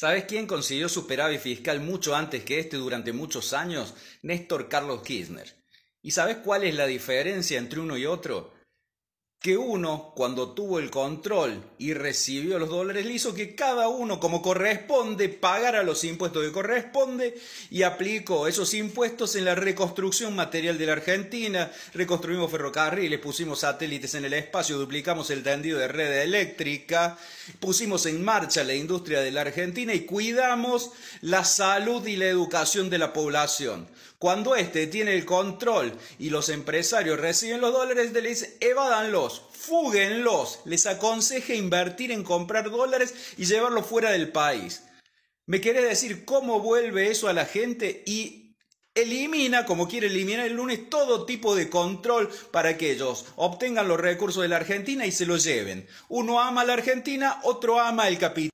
¿Sabes quién consiguió superávit fiscal mucho antes que este durante muchos años? Néstor Carlos Kirchner. ¿Y sabes cuál es la diferencia entre uno y otro? que uno, cuando tuvo el control y recibió los dólares, le hizo que cada uno, como corresponde, pagara los impuestos que corresponde y aplicó esos impuestos en la reconstrucción material de la Argentina. Reconstruimos ferrocarriles, pusimos satélites en el espacio, duplicamos el tendido de red eléctrica, pusimos en marcha la industria de la Argentina y cuidamos la salud y la educación de la población. Cuando éste tiene el control y los empresarios reciben los dólares, le dice, evadanlos, fúguenlos, les aconseje invertir en comprar dólares y llevarlos fuera del país. ¿Me quiere decir cómo vuelve eso a la gente y elimina, como quiere eliminar el lunes, todo tipo de control para que ellos obtengan los recursos de la Argentina y se los lleven. Uno ama a la Argentina, otro ama el capital.